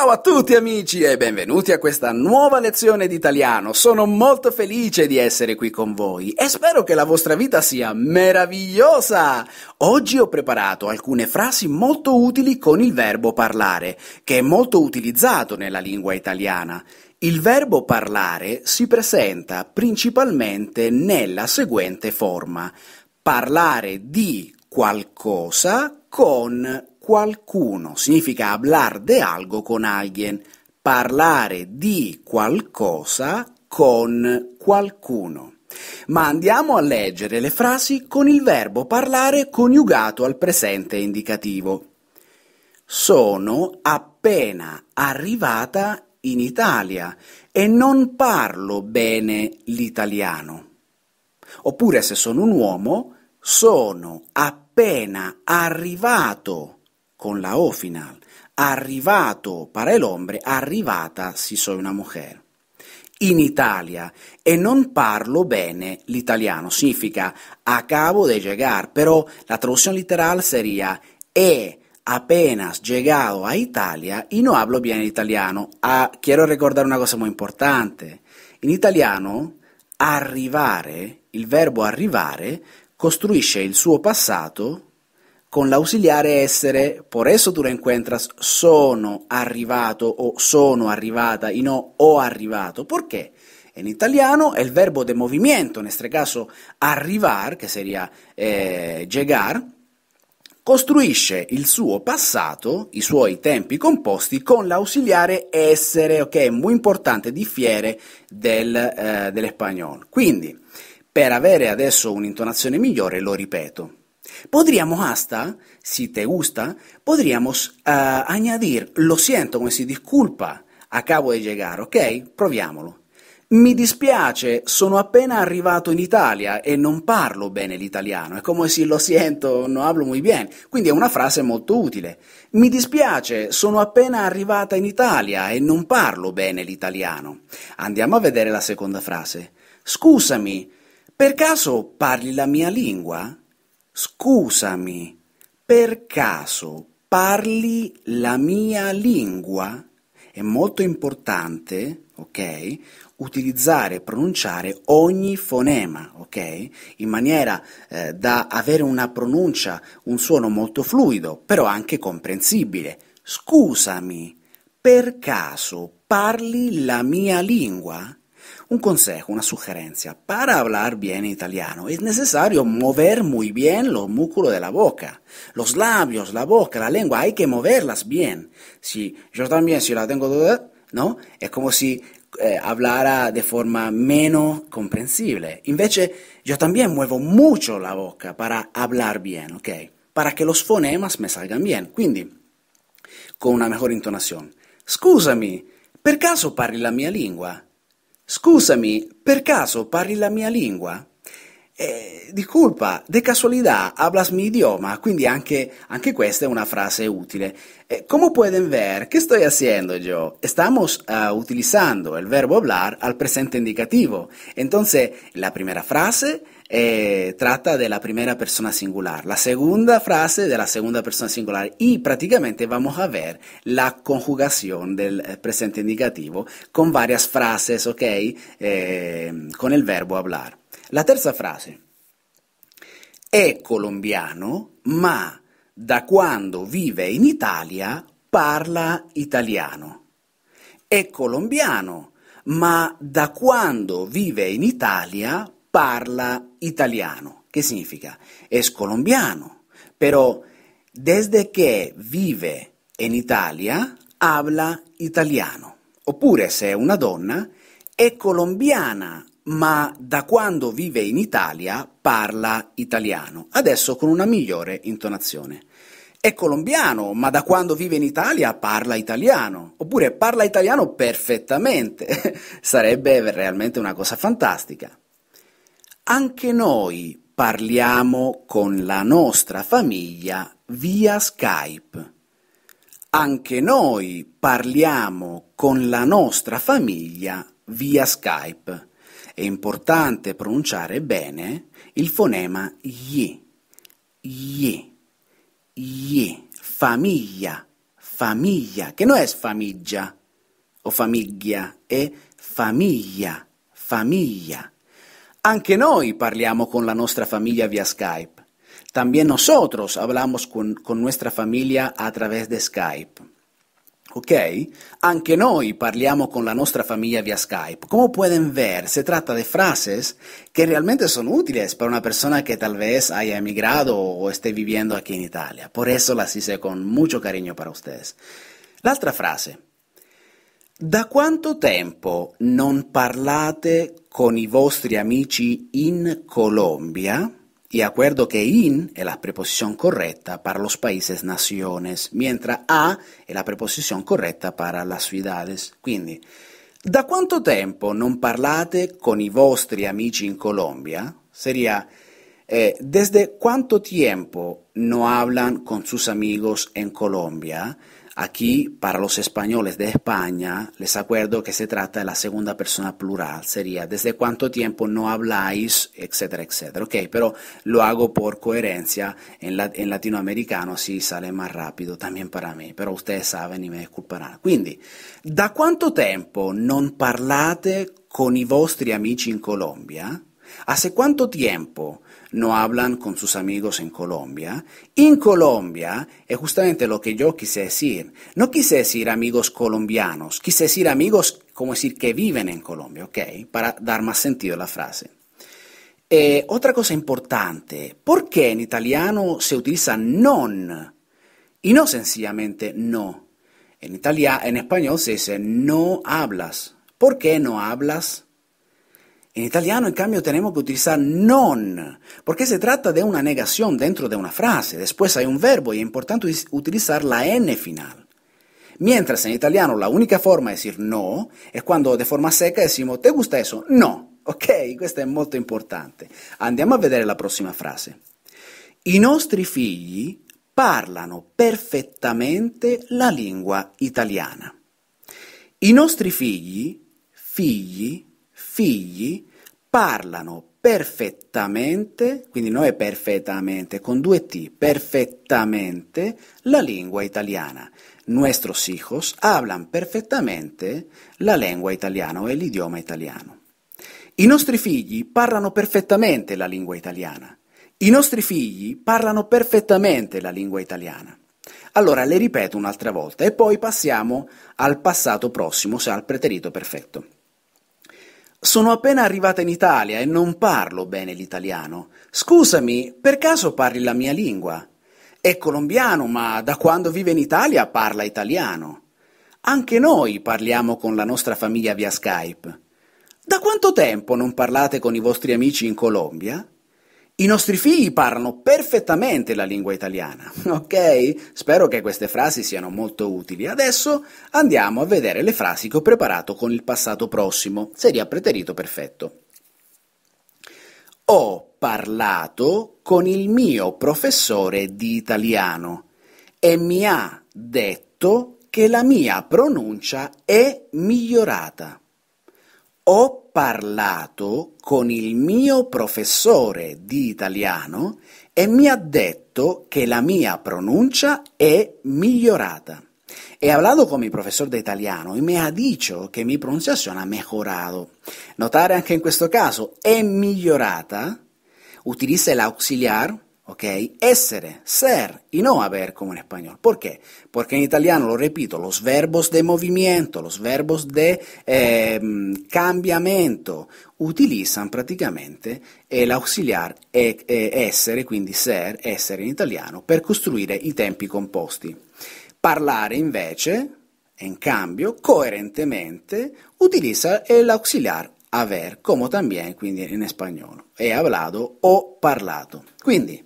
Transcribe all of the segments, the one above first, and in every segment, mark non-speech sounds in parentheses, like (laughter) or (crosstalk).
Ciao a tutti amici e benvenuti a questa nuova lezione di italiano. Sono molto felice di essere qui con voi e spero che la vostra vita sia meravigliosa. Oggi ho preparato alcune frasi molto utili con il verbo parlare, che è molto utilizzato nella lingua italiana. Il verbo parlare si presenta principalmente nella seguente forma: parlare di qualcosa con qualcuno significa hablar de algo con alguien, parlare di qualcosa con qualcuno. Ma andiamo a leggere le frasi con il verbo parlare coniugato al presente indicativo. Sono appena arrivata in Italia e non parlo bene l'italiano. Oppure se sono un uomo, sono appena arrivato con la O final. Arrivato para el hombre, arrivata si soy una mujer. In Italia e non parlo bene l'italiano, significa acabo de llegar, però la traduzione literale sería e apenas llegado a Italia y no hablo bien italiano. Ah, quiero recordar una cosa muy importante. In italiano arrivare, il verbo arrivare, costruisce il suo passato con l'ausiliare essere, por eso tu la encuentras, sono arrivato o sono arrivata y no ho arrivato. Perché? In italiano è il verbo de movimento, in questo caso arrivar, che seria eh, llegar, costruisce il suo passato, i suoi tempi composti con l'ausiliare essere, ok? Molto importante di fiere del, eh, dell'espagnol. Quindi, per avere adesso un'intonazione migliore, lo ripeto. Podríamos hasta, si te gusta, podríamos uh, añadir lo siento come si disculpa, acabo di llegare, ok? Proviamolo. Mi dispiace, sono appena arrivato in Italia e non parlo bene l'italiano. È come se lo sento, non hablo muy bien. Quindi è una frase molto utile. Mi dispiace, sono appena arrivata in Italia e non parlo bene l'italiano. Andiamo a vedere la seconda frase. Scusami, per caso parli la mia lingua? Scusami, per caso parli la mia lingua? È molto importante, ok? Utilizzare e pronunciare ogni fonema, ok? In maniera eh, da avere una pronuncia, un suono molto fluido, però anche comprensibile. Scusami, per caso parli la mia lingua? Un consejo, una sugerencia. Para hablar bien italiano es necesario mover muy bien los músculos de la boca. Los labios, la boca, la lengua, hay que moverlas bien. Si yo también, si la tengo duda, ¿no? Es como si eh, hablara de forma menos comprensible. Invece, yo también muevo mucho la boca para hablar bien, ¿ok? Para que los fonemas me salgan bien. Quindi, con una mejor intonación. Scusami, per caso parli la mia lingua? Scusami, per caso parli la mia lingua? Eh, di colpa, de casualidad, hablas mi idioma, quindi anche, anche questa è una frase utile. Eh, como pueden ver, ¿qué sto facendo io? Estamos uh, utilizando el verbo hablar al presente indicativo. Entonces, la prima frase eh, tratta della prima persona singolare. La seconda frase della seconda persona singolare. E praticamente vamos a ver la conjugación del eh, presente indicativo con varias frases, ¿ok? Eh, con il verbo hablar. La terza frase. È colombiano, ma da quando vive in Italia parla italiano. È colombiano, ma da quando vive in Italia parla parla italiano, che significa es colombiano, però desde que vive in Italia habla italiano. Oppure se è una donna, è colombiana, ma da quando vive in Italia parla italiano, adesso con una migliore intonazione. È colombiano, ma da quando vive in Italia parla italiano, oppure parla italiano perfettamente. (laughs) Sarebbe realmente una cosa fantastica. Anche noi parliamo con la nostra famiglia via Skype. Anche noi parliamo con la nostra famiglia via Skype. È importante pronunciare bene il fonema ye. Y. Y. Famiglia. Famiglia. Che non è sfamiglia o famiglia, è famiglia. Famiglia. Anche noi parliamo con la nostra famiglia via Skype. También nosotros hablamos con, nuestra familia a través de Skype. Ok? Anche noi parliamo con la nostra famiglia via Skype. Como pueden ver, se trata de frases que realmente son útiles para una persona que tal vez haya emigrado o esté viviendo aquí en Italia. Por eso las hice con mucho cariño para ustedes. La otra frase. Da quanto tempo non parlate con i vostri amici in Colombia? Y acuerdo que in es la preposición correcta para los países, naciones, mientras a es la preposición correcta para las ciudades. Quindi, da quanto tempo non parlate con i vostri amici in Colombia? Sería, eh, ¿desde cuánto tiempo no hablan con sus amigos en Colombia? Aquí, para los españoles de España, les acuerdo que se trata de la segunda persona plural. Sería, ¿desde cuánto tiempo no habláis? Etcétera, etcétera. Ok, pero lo hago por coherencia. En, la, en latinoamericano sí sale más rápido también para mí, pero ustedes saben y me disculparán. Quindi, ¿da cuánto tiempo no parlate con i vostri amici in Colombia? ¿Hace cuánto tiempo no hablan con sus amigos en Colombia. En Colombia es justamente lo que yo quise decir. No quise decir amigos colombianos, quise decir amigos, como decir, que viven en Colombia, ¿ok? Para dar más sentido a la frase. Eh, otra cosa importante, ¿por qué en italiano se utiliza non y no sencillamente no? En, en español se dice no hablas. ¿Por qué no hablas? En italiano, en cambio, tenemos que utilizar non, porque se trata de una negación dentro de una frase. Después hay un verbo y es importante utilizar la n final. Mientras en italiano la única forma de decir no es cuando de forma seca decimos ¿te gusta eso? No. Ok, questo è molto importante. Andiamo a vedere la prossima frase. I nostri figli parlano perfettamente la lingua italiana. I nostri figli, figli, figli parlano perfettamente, quindi non è perfettamente, con due T, perfettamente la lingua italiana. Nuestros hijos hablan perfettamente la lingua italiana o l'idioma italiano. I nostri figli parlano perfettamente la lingua italiana. I nostri figli parlano perfettamente la lingua italiana. Allora le ripeto un'altra volta e poi passiamo al passato prossimo, cioè al preterito perfetto. Sono appena arrivata in Italia e non parlo bene l'italiano. Scusami, per caso parli la mia lingua? È colombiano, ma da quando vive in Italia parla italiano. Anche noi parliamo con la nostra famiglia via Skype. Da quanto tempo non parlate con i vostri amici in Colombia? I nostri figli parlano perfettamente la lingua italiana, (laughs) ok? Spero che queste frasi siano molto utili. Adesso andiamo a vedere le frasi che ho preparato con il passato prossimo, seria preterito perfetto. Ho parlato con il mio professore di italiano e mi ha detto che la mia pronuncia è migliorata. Ho parlato con il mio professore di italiano e mi ha detto che la mia pronuncia è migliorata. He hablado con mi profesor de italiano y me ha dicho que mi pronunciación ha mejorado. Notare anche in questo caso è migliorata. Utilizza l'auxiliar ¿ok? Essere, ser y no haber como en español. ¿Por qué? Porque en italiano, lo repito, los verbos de movimiento, los verbos de eh, cambiamento utilizan praticamente eh, l'auxiliar eh, essere, quindi ser, essere in italiano, per costruire i tempi composti. Parlare invece, in cambio, coerentemente, utilizza l'auxiliar haber, como también quindi in spagnolo. He hablado, ho parlato. Quindi,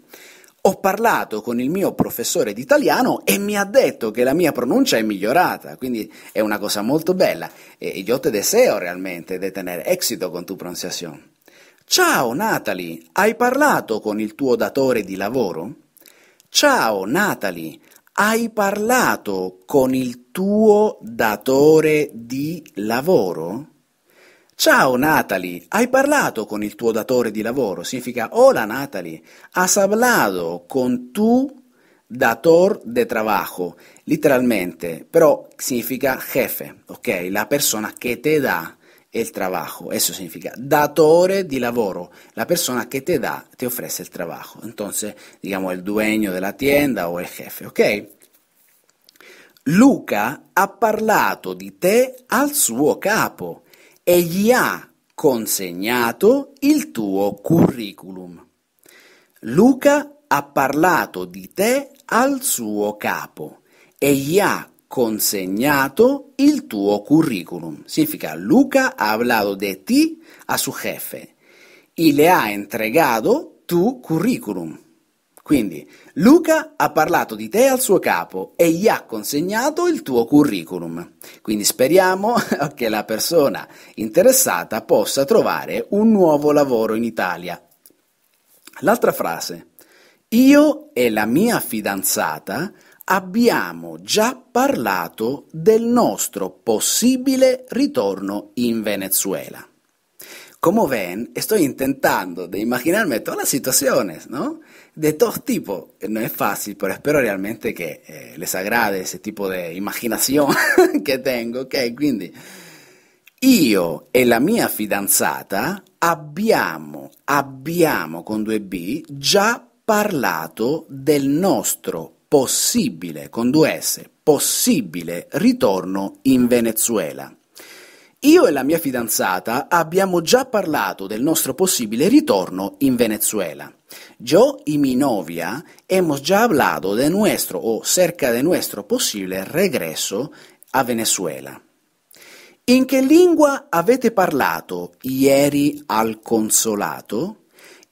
ho parlato con il mio professore di italiano e mi ha detto che la mia pronuncia è migliorata, quindi è una cosa molto bella. E io te deseo realmente di tenere esito con tu pronunciación. Ciao Natalie, hai parlato con il tuo datore di lavoro? Ciao Natalie, hai parlato con il tuo datore di lavoro? Ciao Natalie, hai parlato con il tuo datore di lavoro? Significa hola Natalie, has hablado con tu dator de trabajo, literalmente, però significa jefe, ok? La persona che te dà il lavoro, eso significa datore di lavoro, la persona che te dà, te ofrece il lavoro, entonces, digamos, il dueño della tienda o il jefe, ok? Luca ha parlato di te al suo capo e gli ha consegnato il tuo curriculum. Luca ha parlato di te al suo capo e gli ha consegnato il tuo curriculum. Significa Luca ha parlato di ti a suo jefe e le ha entregato tu curriculum. Quindi Luca ha parlato di te al suo capo e gli ha consegnato il tuo curriculum. Quindi speriamo (laughs) che la persona interessata possa trovare un nuovo lavoro in Italia. L'altra frase. Io e la mia fidanzata abbiamo già parlato del nostro possibile ritorno in Venezuela. Come ven, sto intentando di immaginarmi todas las situaciones, ¿no? de todos tipo. No es fácil, pero espero realmente que eh, les agrade ese tipo de imaginazione (laughs) che tengo, ok? Quindi io e la mia fidanzata abbiamo, abbiamo con 2B già parlato del nostro possibile, con due S, possibile ritorno in Venezuela. Io e la mia fidanzata abbiamo già parlato del nostro possibile ritorno in Venezuela. Yo y mi novia hemos ya hablado de nuestro o cerca de nuestro posible regreso a Venezuela. In che lingua avete parlato ieri al consolato?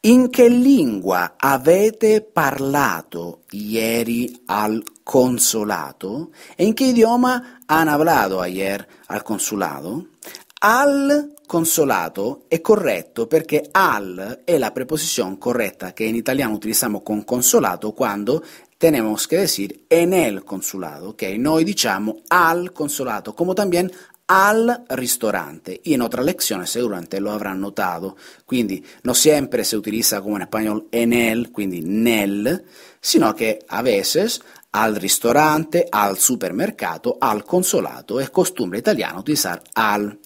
In che lingua avete parlato ieri al consolato? E in che idioma han hablado ayer al consulado? al consolato è corretto perché al è la preposizione corretta che in italiano utilizziamo con consolato quando tenemos che decir en el consulado, ok? Noi diciamo al consolato, come también al ristorante. In otra lezione sicuramente lo avrà notato. Quindi non sempre si utilizza come en español en el, quindi nel, sino che a veces al ristorante, al supermercato, al consolato, è costumbre italiana utilizar al.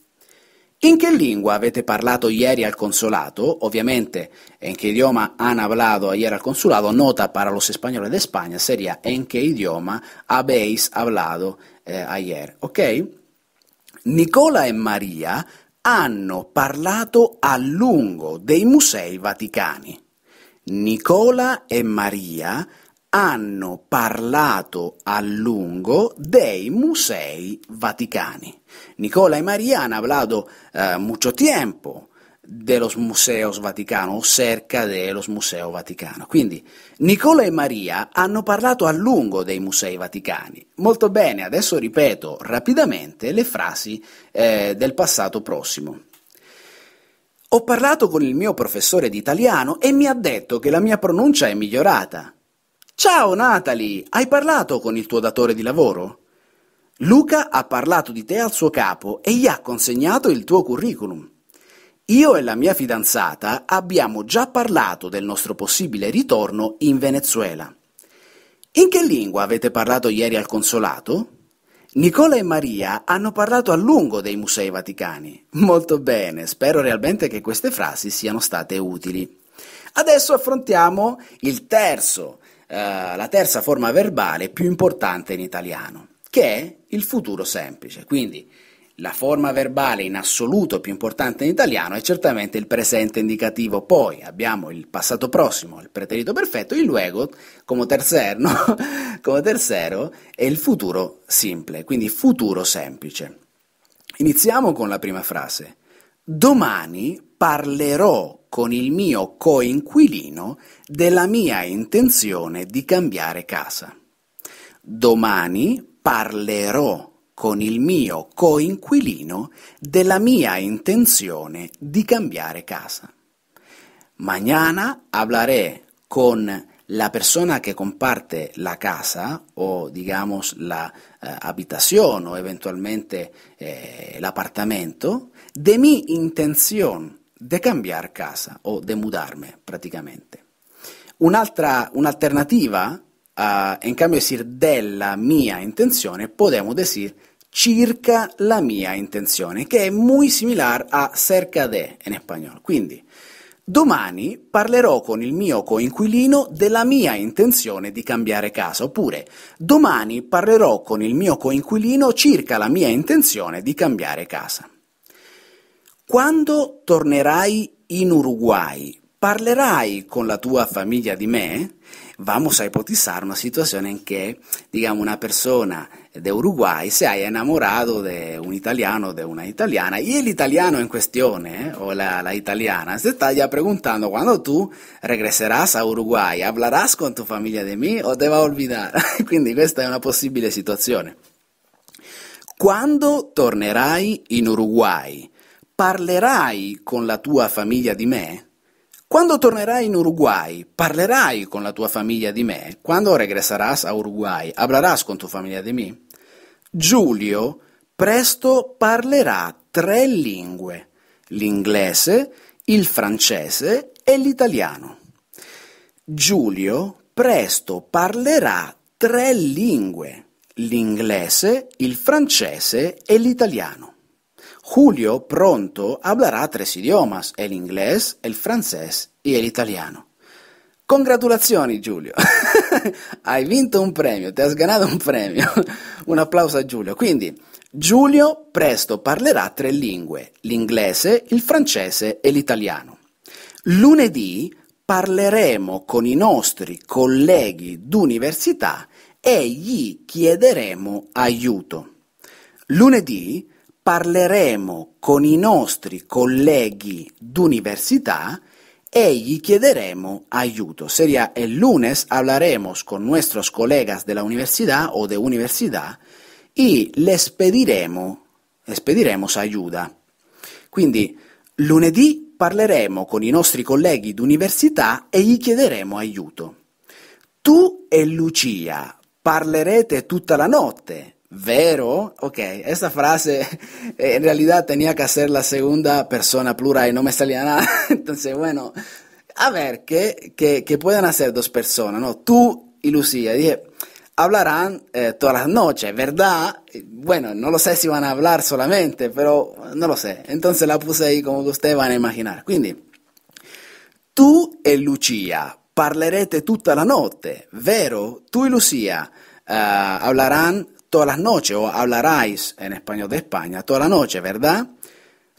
In che lingua avete parlato ieri al consolato? Ovviamente, in che idioma han hablado ieri al consulado? Nota para los españoles de España sería ¿en qué idioma habéis hablado eh, ayer? ¿Ok? Nicola e Maria hanno parlato a lungo dei musei vaticani. Nicola e Maria hanno hanno parlato a lungo dei musei vaticani. Nicola e Maria hanno parlato eh, molto tempo dello museo vaticano o cerca dello museo vaticano. Quindi Nicola e Maria hanno parlato a lungo dei musei vaticani. Molto bene, adesso ripeto rapidamente le frasi eh, del passato prossimo. Ho parlato con il mio professore di italiano e mi ha detto che la mia pronuncia è migliorata. Ciao Natalie, hai parlato con il tuo datore di lavoro? Luca ha parlato di te al suo capo e gli ha consegnato il tuo curriculum. Io e la mia fidanzata abbiamo già parlato del nostro possibile ritorno in Venezuela. In che lingua avete parlato ieri al consolato? Nicola e Maria hanno parlato a lungo dei musei vaticani. Molto bene, spero realmente che queste frasi siano state utili. Adesso affrontiamo il terzo eh, la terza forma verbale più importante in italiano, che è il futuro semplice. Quindi la forma verbale in assoluto più importante in italiano è certamente il presente indicativo, poi abbiamo il passato prossimo, il preterito perfetto, il luogo come tercero, (laughs) come tercero e il futuro simple, quindi futuro semplice. Iniziamo con la prima frase. Domani parlerò con il mio coinquilino della mia intenzione di cambiare casa. Domani parlerò con il mio coinquilino della mia intenzione di cambiare casa. Mañana hablaré con la persona che comparte la casa o digamos la eh, habitación o eventualmente eh, el apartamento de mi intención de cambiar casa o de mudarme praticamente. Un'altra, un'alternativa, uh, in cambio decir della mia intenzione, podemos decir circa la mia intenzione, che è muy similar a cerca de in spagnolo. Quindi, domani parlerò con il mio coinquilino della mia intenzione di cambiare casa, oppure domani parlerò con il mio coinquilino circa la mia intenzione di cambiare casa. Quando tornerai in Uruguay, parlerai con la tua famiglia di me? Vamos a ipotizzare una situazione in cui, digamos, una persona di Uruguay si è enamorado di un italiano, o di una italiana, e l'italiano in questione, ¿eh? o la, la, italiana, si sta già preguntando quando tu regresarás a Uruguay, hablarás con tua famiglia di me o te va a olvidar. (laughs) Quindi questa è una possibile situazione. Quando tornerai in Uruguay? parlerai con la tua famiglia di me? Quando tornerai in Uruguay, parlerai con la tua famiglia di me? Quando regresarás a Uruguay, hablarás con tua famiglia di me? Giulio presto parlerà tre lingue, l'inglese, il francese e l'italiano. Giulio presto parlerà tre lingue, l'inglese, il francese e l'italiano. Julio pronto hablará tres idiomas, el inglés, el francés y el italiano. Congratulazioni Giulio, (laughs) hai vinto un premio, ti has ganato un premio. (laughs) un applauso a Giulio. Quindi Giulio presto parlerà tre lingue, l'inglese, il francese e l'italiano. Lunedì parleremo con i nostri colleghi d'università e gli chiederemo aiuto. Lunedì parleremo con i nostri colleghi d'università e gli chiederemo aiuto. Seria el lunes hablaremos con nuestros colegas de la universidad o de universidad y les pediremo, les pediremos ayuda. Quindi lunedì parleremo con i nostri colleghi d'università e gli chiederemo aiuto. Tu e Lucia parlerete tutta la notte Vero, ok, esa frase (laughs) eh, en realidad tenía que hacer la segunda persona plural y no me salía nada. (laughs) Entonces, bueno, a ver, ¿qué, que pueden hacer dos personas? ¿no? Tú y Lucía. dije, hablarán eh, todas las noches, ¿verdad? Bueno, no lo sé si van a hablar solamente, pero no lo sé. Entonces la puse ahí como ustedes van a imaginar. Quindi, tú e Lucía parlerete tutta la noche, vero? Tú y Lucía eh, hablarán todas las noches, o hablaráis en español de España toda la noche, ¿verdad?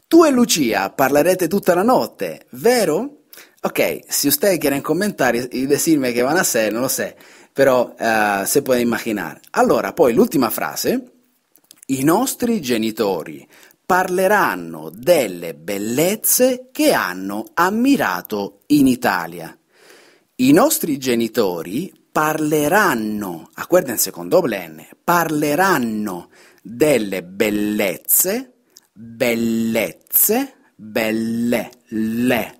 Tú y Lucía parlarete tutta la noche, ¿vero? Ok, si ustedes quieren comentar y decirme qué van a hacer, no lo sé, pero uh, se puede imaginar. Allora, poi l'ultima frase. I nostri genitori parleranno delle bellezze che hanno ammirato in Italia. I nostri genitori parleranno, acuérdense con doble N, parleranno delle bellezze, bellezze, bellezze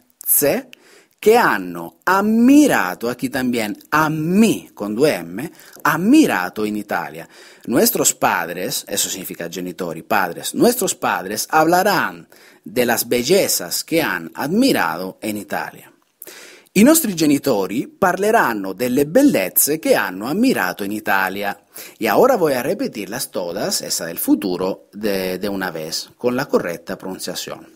che hanno ammirato, aquí también, a mí, con due M, ammirato in Italia. Nuestros padres, eso significa genitori, padres, nuestros padres hablarán de las bellezas que han admirado en Italia. I nostri genitori parleranno delle bellezze che hanno ammirato in Italia. E ora voy a repetirlas todas, esa del futuro, de, de una vez, con la corretta pronunciación.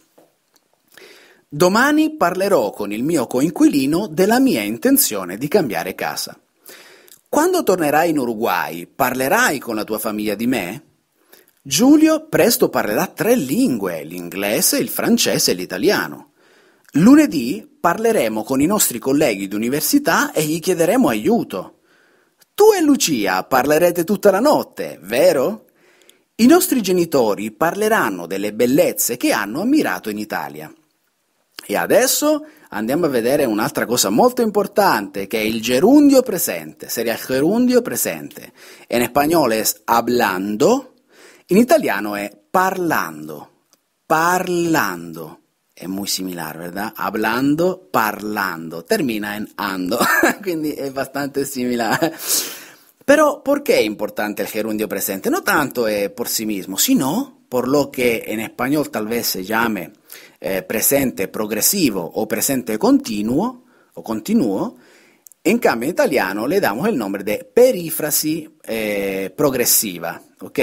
Domani parlerò con il mio coinquilino della mia intenzione di cambiare casa. Quando tornerai in Uruguay, parlerai con la tua famiglia di me? Giulio presto parlerà tre lingue, l'inglese, il francese e l'italiano. Lunedì parleremo con i nostri colleghi d'università e gli chiederemo aiuto. Tu e Lucia parlerete tutta la notte, vero? I nostri genitori parleranno delle bellezze che hanno ammirato in Italia. E adesso andiamo a vedere un'altra cosa molto importante che è il gerundio presente, seria il gerundio presente. In spagnolo è hablando, in italiano è parlando, parlando. Es muy similar, ¿verdad? Hablando, parlando, termina en ando, (laughs) quindi es bastante similar. Pero, ¿por qué es importante el gerundio presente? No tanto eh, por sí mismo, sino por lo que en español tal vez se llame eh, presente progresivo o presente continuo o continuo. En cambio, en italiano le damos el nombre de perífrasis eh, progresiva, ¿ok?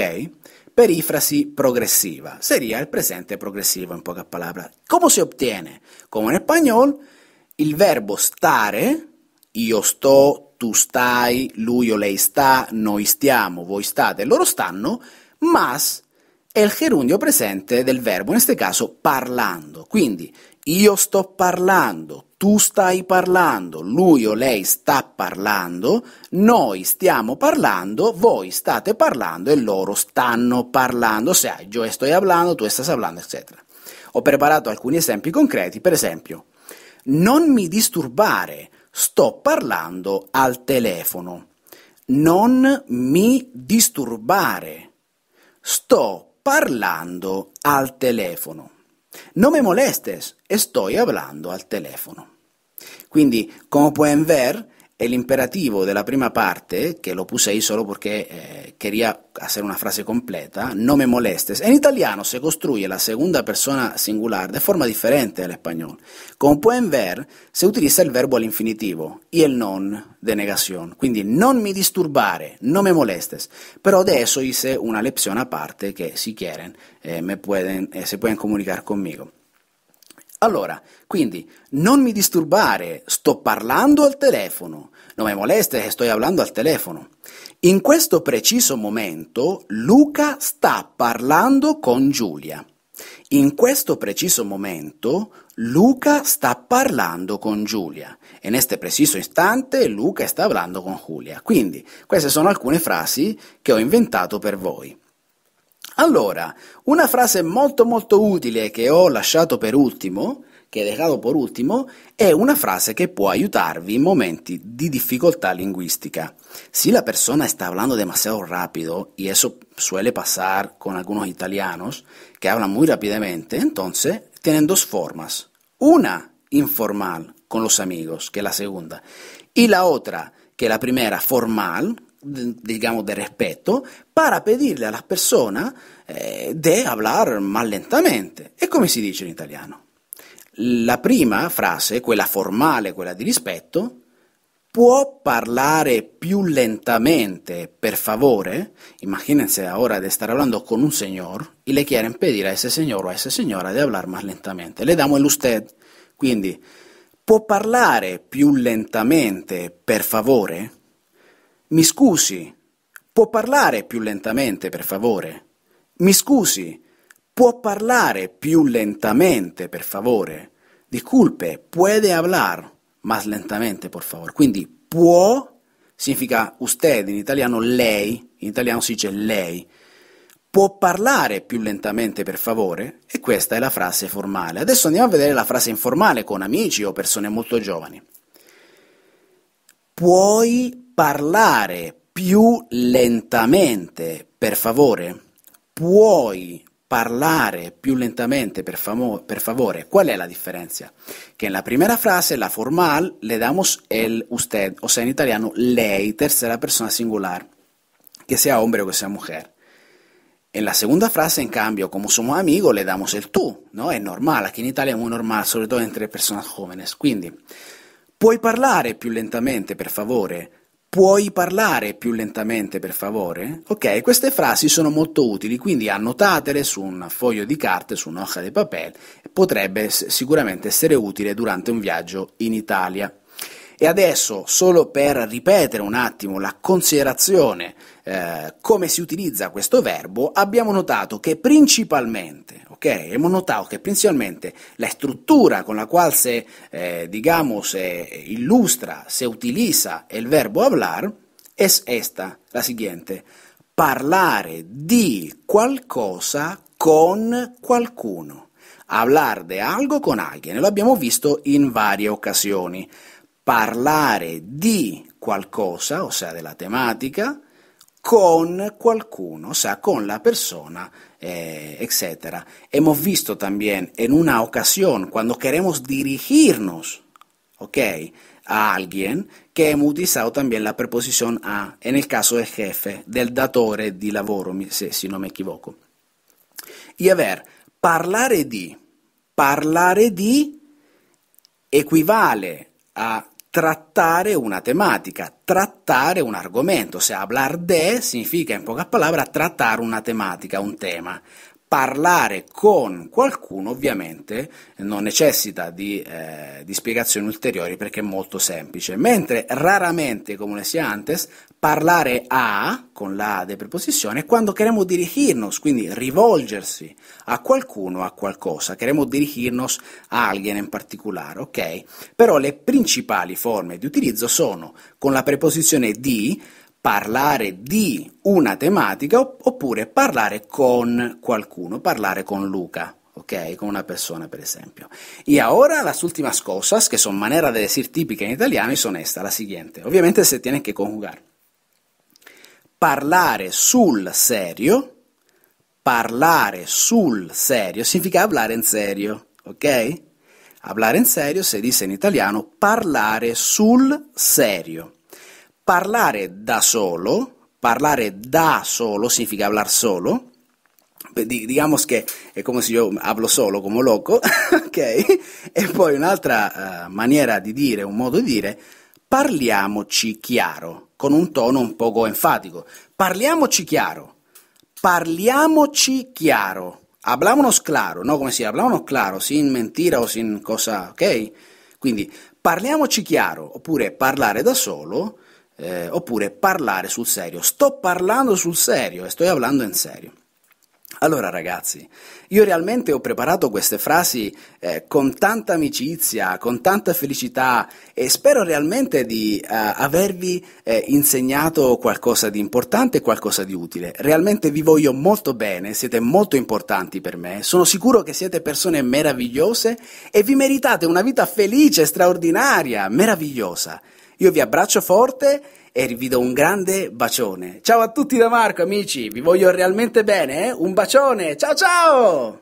perifrasi progressiva. Seria il presente progressivo, in pocas palabras. Come si ottiene? Come in español, il verbo stare, io sto, tu stai, lui o lei sta, noi stiamo, voi state, loro stanno, mas è il gerundio presente del verbo, in questo caso parlando. Quindi, io sto parlando, tu stai parlando, lui o lei sta parlando, noi stiamo parlando, voi state parlando e loro stanno parlando, o sea, yo estoy hablando, tu stai parlando, eccetera. Ho preparato alcuni esempi concreti, per esempio, non mi disturbare, sto parlando al telefono. Non mi disturbare, sto parlando al telefono. No me molestes, estoy hablando al teléfono. Quindi, come pueden ver, e l'imperativo della prima parte, che lo pusei solo perché eh, quería hacer una frase completa, no me molestes, in italiano si construye la seconda persona singolare de forma differente al Come pueden ver, si utilizza il verbo all'infinitivo, y el non de negación. Quindi non mi disturbare, no me molestes. Pero adesso hice una lezione a parte che, si quieren eh, me pueden, eh, se pueden comunicar conmigo. Allora, quindi, non mi disturbare, sto parlando al telefono. Non mi moleste che sto parlando al telefono. In questo preciso momento Luca sta parlando con Giulia. In questo preciso momento Luca sta parlando con Giulia. In questo preciso istante Luca sta parlando con Giulia. Quindi, queste sono alcune frasi che ho inventato per voi. Allora, una frase molto molto utile che ho lasciato per ultimo, che ho dejato per ultimo, è una frase che può aiutarvi in momenti di difficoltà lingüística. Se la persona sta parlando demasiado rápido, e eso suele pasar con alcuni italianos che hablan muy rápidamente, entonces tienen dos formas. Una informal con los amigos, que es la segunda, y la otra, que es la primera, formal, digamos, de respeto para pedirle a las personas eh, de hablar más lentamente. E come si dice in italiano? La prima frase, quella formale, quella di rispetto, può parlare più lentamente, per favore. Immaginense ora de estar hablando con un señor y le quieren pedir a ese señor o a esa señora de hablar más lentamente. Le damo el usted. Quindi, può parlare più lentamente, per favore? Mi scusi, può parlare più lentamente, per favore? Mi scusi, può parlare più lentamente, per favore? Disculpe, puede hablar más lentamente, por favor. Quindi può significa usted in italiano lei, in italiano si dice lei. Può parlare più lentamente per favore? E questa è la frase formale. Adesso andiamo a vedere la frase informale con amici o persone molto giovani. Puoi parlare più lentamente, per favore? Puoi parlare più lentamente, per, per, favore? Qual è la differenza? Che nella prima frase, la formal, le damos el usted, o sea, en italiano, lei, terza persona singular, che sia hombre o che sia mujer. En la segunda frase, en cambio, como somos amigos, le damos el tú, ¿no? Es normal, aquí en Italia es muy normal, sobre todo entre personas jóvenes. Quindi, puoi parlare più lentamente, per favore? Puoi parlare più lentamente, per favore? Ok, queste frasi sono molto utili, quindi annotatele su un foglio di carta, su un'occa di papel, potrebbe sicuramente essere utile durante un viaggio in Italia. E adesso, solo per ripetere un attimo la considerazione eh, come si utilizza questo verbo, abbiamo notato che principalmente, ok, abbiamo notato che principalmente la struttura con la quale si, eh, digamos, se illustra, si utilizza il verbo hablar, è questa, la siguiente, parlare di qualcosa con qualcuno. Hablar de algo con alguien, lo abbiamo visto in varie occasioni. Parlare di qualcosa, ossia della tematica, con qualcuno, o sea, con la persona, eh, etc. Hemos visto también en una ocasión, cuando queremos dirigirnos, ¿ok? A alguien, que hemos utilizado también la preposición a, en el caso del jefe, del datore di lavoro, se, si no me equivoco. Y a ver, parlare di, parlare di equivale a trattare una tematica, trattare un argomento. Se hablar de significa, in poca palabras, trattare una tematica, un tema parlare con qualcuno ovviamente non necessita di, eh, di, spiegazioni ulteriori perché è molto semplice, mentre raramente, come ne sia antes, parlare a con la de preposizione quando queremos dirigirnos, quindi rivolgersi a qualcuno, a qualcosa, queremos dirigirnos a alguien in particolare, ok? Però le principali forme di utilizzo sono con la preposizione di parlare di una tematica oppure parlare con qualcuno, parlare con Luca. ok? con una persona, per esempio. E ahora las últimas cosas, que son maniera di decir tipica in italiano, y esta, la siguiente. Ovviamente se tiene che coniugare. Parlare sul serio, parlare sul serio significa parlare in serio, ok? Parlare in serio se dice in italiano parlare sul serio parlare da solo, parlare da solo significa parlare solo, diciamo che è come se io hablo solo come loco, (laughs) ok? E poi un'altra uh, maniera di dire, un modo di dire, parliamoci chiaro, con un tono un poco enfatico. Parliamoci chiaro, parliamoci chiaro. hablamonos claro, no? Come si hablámonos claro, sin mentira o sin cosa, ok? Quindi parliamoci chiaro, oppure parlare da solo, eh, oppure parlare sul serio. Sto parlando sul serio e sto parlando in serio. Allora ragazzi, io realmente ho preparato queste frasi eh, con tanta amicizia, con tanta felicità e spero realmente di eh, avervi eh, insegnato qualcosa di importante e qualcosa di utile. Realmente vi voglio molto bene, siete molto importanti per me, sono sicuro che siete persone meravigliose e vi meritate una vita felice, straordinaria, meravigliosa. Io vi abbraccio forte e vi do un grande bacione. Ciao a tutti da Marco, amici, vi voglio realmente bene. Eh? Un bacione, ciao ciao!